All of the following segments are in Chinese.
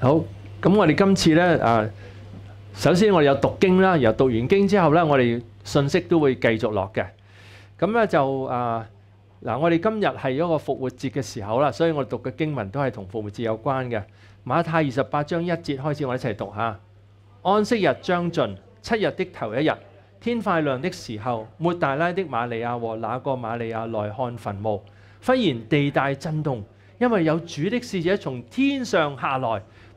好，咁我哋今次呢，啊，首先我哋有讀經啦，然讀完經之後呢，我哋信息都會繼續落嘅。咁咧就啊，嗱，我哋今日係一個復活節嘅時候啦，所以我讀嘅經文都係同復活節有關嘅。馬太二十八章一節開始，我一齊讀下。安息日將盡，七日的頭一日，天快亮的時候，抹大拉的馬利亞和那個馬利亞來看墳墓。忽然地帶震動，因為有主的使者從天上下來。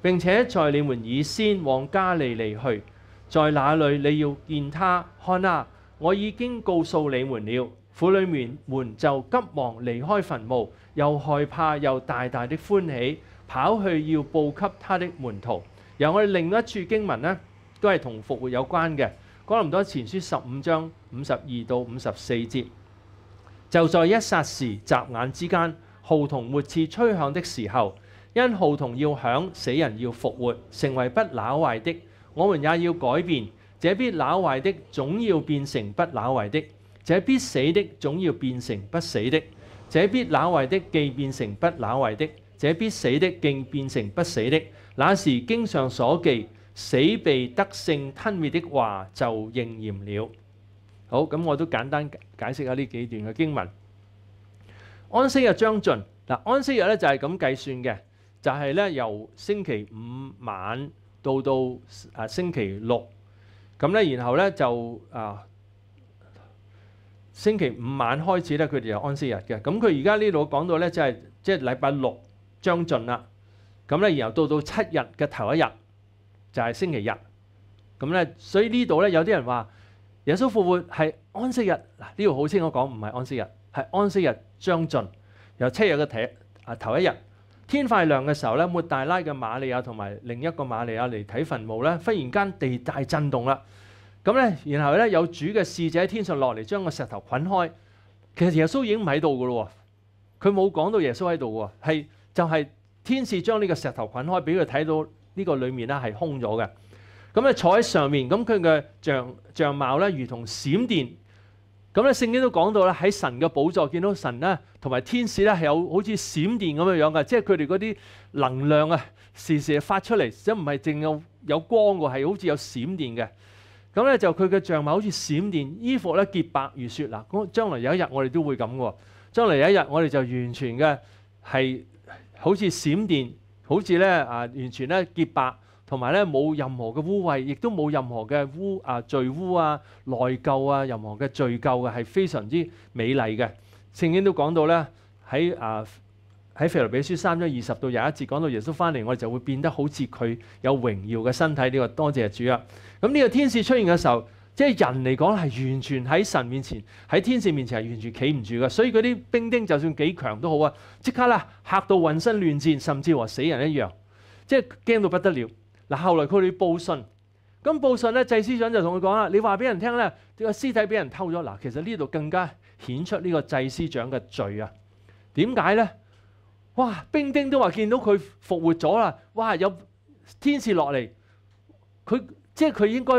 並且在你們已先往加利利去，在那裏你要見他。看啊，我已經告訴你們了。婦女們就急忙離開墳墓，又害怕又大大的歡喜，跑去要報給他的門徒。由我哋另一處經文呢，都係同復活有關嘅。講唔多前書十五章五十二到五十四節，就在一霎時、眨眼之間，號同末次吹響的時候。因号同要响，死人要复活，成为不朽坏的。我们也要改变，这必朽坏的总要变成不朽坏的；这必死的总要变成不死的；这必朽坏的既变成不朽坏的，这必死的竟变成不死的。那时经上所记，死被得勝吞灭的话就应验了。好，咁我都简单解释下呢几段嘅经文。安息日将尽，嗱，安息日咧就系咁计算嘅。就係咧，由星期五晚到到啊星期六，咁咧，然後咧就啊星期五晚開始咧，佢哋有安息日嘅。咁佢而家呢度講到咧，就係即係禮拜六將盡啦。咁咧，然後到到七日嘅頭一日就係星期日。咁咧，所以呢度咧有啲人話耶穌復活係安息日嗱，呢度好清楚講唔係安息日，係安息日將盡，由七日嘅頭啊頭一日。天快亮嘅時候咧，抹大拉嘅瑪利亞同埋另一個瑪利亞嚟睇墳墓咧，忽然間地大震動啦。咁咧，然後咧有主嘅侍者喺天上落嚟，將個石頭捆開。其實耶穌已經唔喺度噶咯，佢冇講到耶穌喺度喎，係就係天使將呢個石頭捆開，俾佢睇到呢個裡面咧係空咗嘅。咁咧坐喺上面，咁佢嘅像像貌咧如同閃電。咁咧聖經都講到咧喺神嘅寶座見到神咧同埋天使咧係有好似閃電咁樣樣嘅，即係佢哋嗰啲能量啊時時發出嚟，即唔係淨有有光嘅，係好似有閃電嘅。咁咧就佢嘅像貌好似閃電，衣服咧潔白如雪嗱。咁將來有一日我哋都會咁嘅，將來有一日我哋就完全嘅係好似閃電，好似咧啊完全咧潔白。同埋咧冇任何嘅污秽，亦都冇任何嘅污啊罪污啊內疚啊任何嘅罪疚嘅係非常之美麗嘅。聖經都講到咧喺啊喺腓利比書三章二十到廿一節講到耶穌翻嚟，我哋就會變得好似佢有榮耀嘅身體呢個。多謝主啊！咁呢個天使出現嘅時候，即係人嚟講係完全喺神面前，喺天使面前係完全企唔住嘅。所以嗰啲兵丁就算幾強都好啊，即刻啦嚇到渾身亂戰，甚至和死人一樣，即係驚到不得了。嗱，後來佢哋報信，咁報信咧，祭司長就同佢講啦：，你話俾人聽咧，個屍體俾人偷咗。嗱，其實呢度更加顯出呢個祭司長嘅罪啊！點解咧？哇，兵丁都話見到佢復活咗啦！哇，有天使落嚟，佢即係佢應該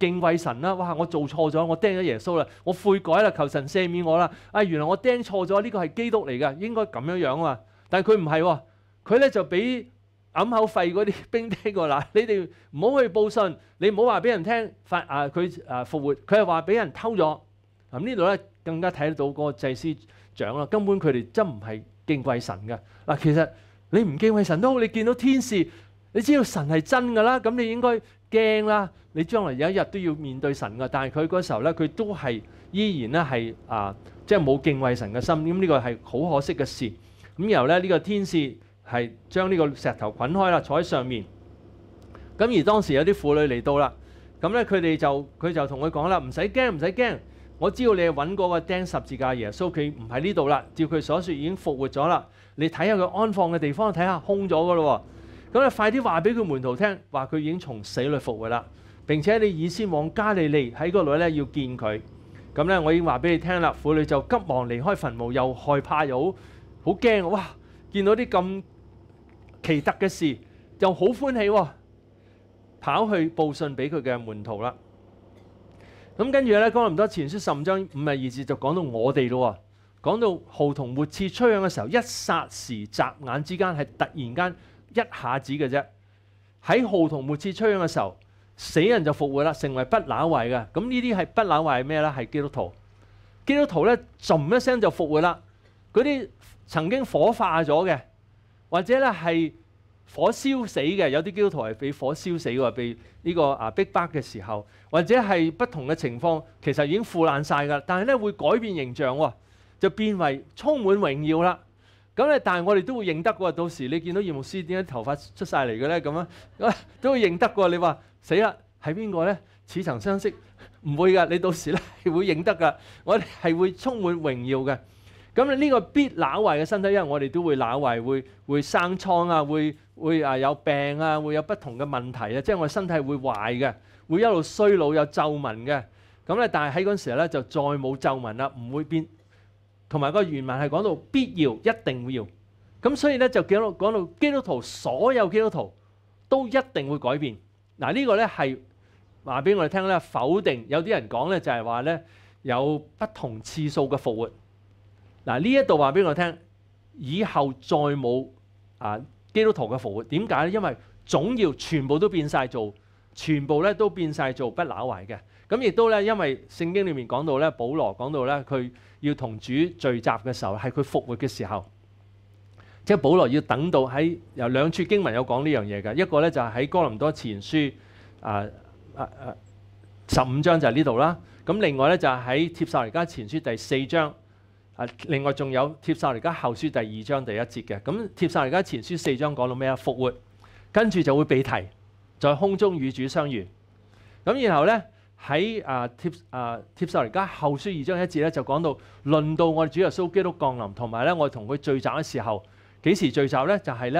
敬畏神啦！哇，我做錯咗，我釘咗耶穌啦，我悔改啦，求神赦免我啦！啊，原來我釘錯咗，呢個係基督嚟噶，應該咁樣樣啊！但係佢唔係喎，佢咧就俾。口肺嗰啲兵丁过啦，你哋唔好去报信，你唔好话俾人听，发啊佢啊复活，佢系话俾人偷咗。咁呢度咧更加睇得到個个祭司長啦，根本佢哋真唔系敬畏神嘅。嗱，其实你唔敬畏神都好，你见到天使，你知道神系真噶啦，咁你应该惊啦，你将来有一日都要面对神噶。但系佢嗰时候咧，佢都系依然咧系啊，即系冇敬畏神嘅心。咁呢个系好可惜嘅事。咁然咧呢个天使。係將呢個石頭滾開啦，坐喺上面。咁而當時有啲婦女嚟到啦，咁咧佢哋就佢就同佢講啦：唔使驚，唔使驚，我知道你係揾嗰個釘十字架耶穌，佢唔喺呢度啦。照佢所說已經復活咗啦。你睇下佢安放嘅地方，睇下空咗㗎咯。咁你快啲話俾佢門徒聽，話佢已經從死裏復活啦。並且你先往加利利喺嗰度咧要見佢。咁咧我已經話俾你聽啦，婦女就急忙離開墳墓，又害怕又好好驚。哇！見到啲咁～奇特嘅事，又好歡喜，跑去報信俾佢嘅門徒啦。咁跟住咧，講咁多前書十五章五日二節就講到我哋咯。講到號同活刺出響嘅時候，一霎時眨眼之間係突然間一下子嘅啫。喺號同活刺出響嘅時候，死人就復活啦，成為不朽壞嘅。咁呢啲係不朽壞咩咧？係基督徒。基督徒咧，噏一聲就復活啦。嗰啲曾經火化咗嘅。或者咧係火燒死嘅，有啲基督徒係被火燒死喎，被呢個啊逼迫嘅時候，或者係不同嘅情況，其實已經腐爛晒㗎。但係咧會改變形象喎，就變為充滿榮耀啦。咁咧，但係我哋都會認得喎。到時你見到葉牧師點解頭髮出晒嚟嘅咧？咁啊，都會認得喎。你話死啦，係邊個咧？似曾相識，唔會㗎。你到時咧會認得㗎。我哋係會充滿榮耀嘅。咁你呢個必老壞嘅身體，因為我哋都會老壞，會會生瘡啊，會會啊有病啊，會有不同嘅問題啊，即係我身體會壞嘅，會一路衰老有皺紋嘅。咁咧，但係喺嗰陣時咧就再冇皺紋啦，唔會變。同埋個原文係講到必要，一定要。咁所以咧就講到講到基督徒，所有基督徒都一定會改變。嗱呢個咧係話俾我哋聽咧，否定有啲人講咧就係話咧有不同次數嘅復活。嗱，呢一度話俾我聽，以後再冇啊，基督徒嘅復活點解咧？因為總要全部都變晒做，全部咧都變晒做不朽壞嘅。咁亦都咧，因為聖經裏面講到咧，保羅講到咧，佢要同主聚集嘅時候係佢復活嘅時候，即係保羅要等到喺有兩處經文有講呢樣嘢嘅一個咧，就係喺哥林多前書啊啊十五章就係呢度啦。咁另外咧就係喺帖撒羅尼前書第四章。啊！另外仲有帖撒，而家後書第二章第一節嘅。咁帖撒而家前書四章講到咩啊？復活，跟住就會被提，在空中與主相遇。咁然後咧喺啊帖啊帖撒而家後書二章一節咧就講到，輪到我哋主耶穌基督降臨，同埋咧我同佢聚集嘅時候，幾時聚集咧？就係咧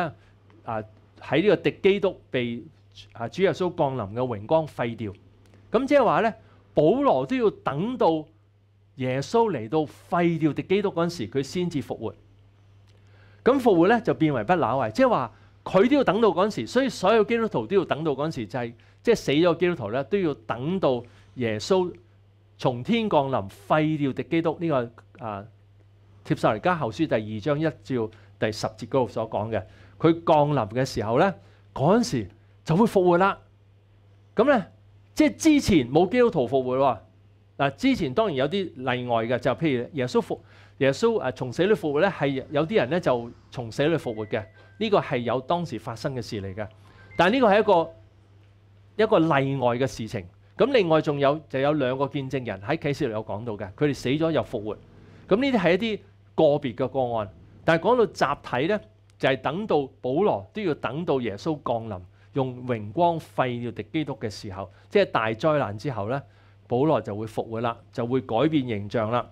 啊喺呢個敵基督被啊主耶穌降臨嘅榮光廢掉。咁即係話咧，保羅都要等到。耶穌嚟到廢掉敵基督嗰陣時，佢先至復活。咁復活咧就變為不朽壞，即係話佢都要等到嗰陣時。所以所有基督徒都要等到嗰陣時，就係即係死咗嘅基督徒咧都要等到耶穌從天降臨廢掉敵基督呢個啊帖撒尼加後書第二章一照第十節嗰度所講嘅。佢降臨嘅時候咧，嗰陣時就會復活啦。咁咧即係之前冇基督徒復活喎。嗱，之前當然有啲例外嘅，就譬如耶穌復耶穌誒從死裏復活咧，係有啲人咧就從死裏復活嘅，呢個係有當時發生嘅事嚟嘅。但係呢個係一個一個例外嘅事情。咁另外仲有就有兩個見證人喺啟示錄有講到嘅，佢哋死咗又復活。咁呢啲係一啲個別嘅個案。但係講到集體咧，就係等到保羅都要等到耶穌降臨，用榮光廢掉敵基督嘅時候，即係大災難之後咧。保罗就會復活啦，就會改變形象啦。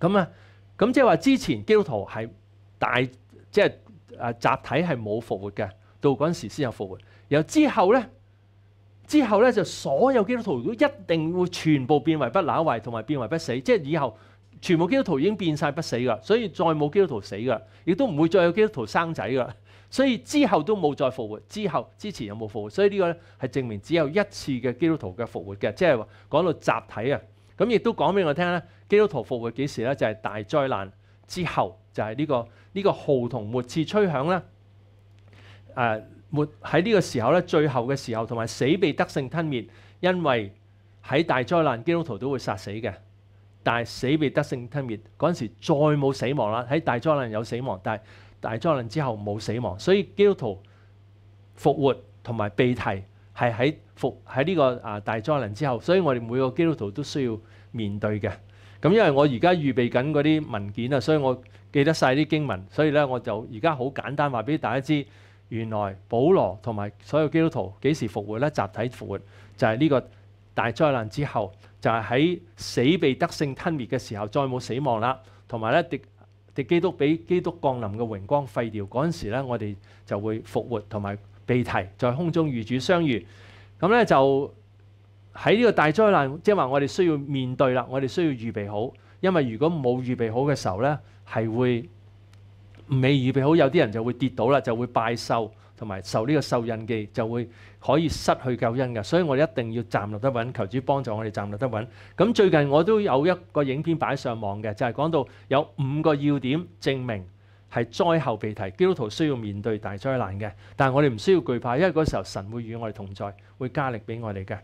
咁啊，咁即係話之前基督徒係大即係誒集體係冇復活嘅，到嗰陣時先有復活。然后之後咧，之後咧就所有基督徒都一定會全部變為不朽壞同埋變為不死，即係以後全部基督徒已經變晒不死㗎，所以再冇基督徒死㗎，亦都唔會再有基督徒生仔㗎。所以之後都冇再復活，之後之前有冇復活，所以呢個咧係證明只有一次嘅基督徒嘅復活嘅，即係講到集體啊。咁亦都講俾我聽咧，基督徒復活幾時咧？就係大災難之後，就係呢個呢個號同末次吹響啦。誒末喺呢個時候咧，最後嘅時候同埋死被得勝吞滅，因為喺大災難基督徒都會殺死嘅，但係死被得勝吞滅嗰陣時再冇死亡啦。喺大災難有死亡，但係。大災難之後冇死亡，所以基督徒復活同埋被提係喺復喺呢個啊大災難之後，所以我哋每個基督徒都需要面對嘅。咁因為我而家預備緊嗰啲文件啊，所以我記得晒啲經文，所以咧我就而家好簡單話俾大家知，原來保羅同埋所有基督徒幾時復活咧？集體復活就係呢個大災難之後，就係喺死被得勝吞滅嘅時候，再冇死亡啦，同埋咧。啲基督俾基督降臨嘅榮光廢掉，嗰陣時咧，我哋就會復活同埋被提在空中與主相遇。咁咧就喺呢個大災難，即係話我哋需要面對啦，我哋需要預備好，因為如果冇預備好嘅時候咧，係會未預備好，有啲人就會跌倒啦，就會拜壽同埋受呢個受印記，就會可以失去救恩嘅，所以我哋一定要站立得穩，求主幫助我哋站立得穩。咁最近我都有一個影片擺上網嘅，就係講到有五個要點證明係災後被提，基督徒需要面對大災難嘅，但係我哋唔需要惧怕，因為嗰時候神會與我哋同在，會加力俾我哋嘅。